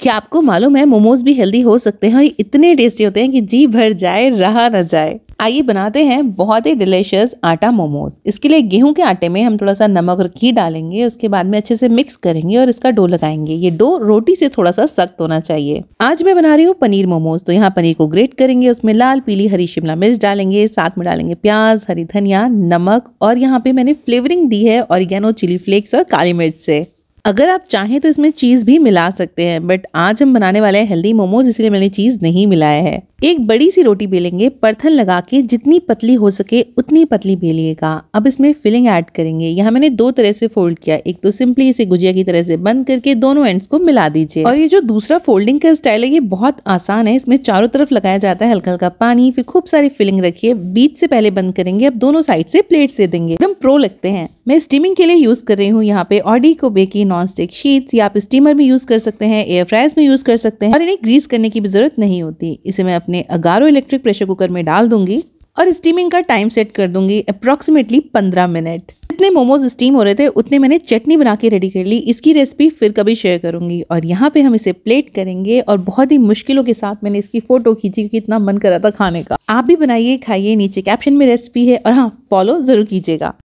क्या आपको मालूम है मोमोज भी हेल्दी हो सकते हैं और इतने टेस्टी होते हैं कि जी भर जाए रहा ना जाए आइए बनाते हैं बहुत ही डिलीशियस आटा मोमोज इसके लिए गेहूं के आटे में हम थोड़ा सा नमक और घी डालेंगे उसके बाद में अच्छे से मिक्स करेंगे और इसका डो लगाएंगे ये डो रोटी से थोड़ा सा सख्त होना चाहिए आज मैं बना रही हूँ पनीर मोमोज तो यहाँ पनीर को ग्रेट करेंगे उसमें लाल पीली हरी शिमला मिर्च डालेंगे साथ में डालेंगे प्याज हरी धनिया नमक और यहाँ पे मैंने फ्लेवरिंग दी है ऑरिगेनो चिली फ्लेक्स और काली मिर्च से अगर आप चाहें तो इसमें चीज़ भी मिला सकते हैं बट आज हम बनाने वाले हैं हेल्दी मोमोज इसलिए मैंने चीज़ नहीं मिलाया है एक बड़ी सी रोटी बेलेंगे परथन लगा के जितनी पतली हो सके उतनी पतली बेलिएगा अब इसमें फिलिंग ऐड करेंगे यहाँ मैंने दो तरह से फोल्ड किया एक तो सिंपली इसे गुजिया की तरह से बंद करके दोनों एंड्स को मिला दीजिए और ये जो दूसरा फोल्डिंग का स्टाइल है ये बहुत आसान है इसमें चारों तरफ लगाया जाता है हल्का हल्का पानी फिर खूब सारी फिलिंग रखिए बीच से पहले बंद करेंगे अब दोनों साइड से प्लेट से देंगे एकदम प्रो लगते हैं मैं स्टीमिंग के लिए यूज कर रही हूँ यहाँ पे ऑडी को बेकी नॉन स्टिक शीट्स या आप स्टीमर में यूज कर सकते हैं एयर फ्राइज में यूज कर सकते हैं और इन्हें ग्रीस करने की भी जरूरत नहीं होती इसे मैं अपने अगारो इलेक्ट्रिक प्रेशर कुकर में डाल दूंगी और स्टीमिंग का टाइम सेट कर दूंगी अप्रॉक्सीमेटली पंद्रह मिनट जितने मोमोज स्टीम हो रहे थे उतने मैंने चटनी बना के रेडी कर ली इसकी रेसिपी फिर कभी शेयर करूंगी और यहाँ पे हम इसे प्लेट करेंगे और बहुत ही मुश्किलों के साथ मैंने इसकी फोटो खींची क्योंकि इतना मन कर रहा था खाने का आप भी बनाइए खाइए नीचे कैप्शन में रेसिपी है और हाँ फॉलो जरूर कीजिएगा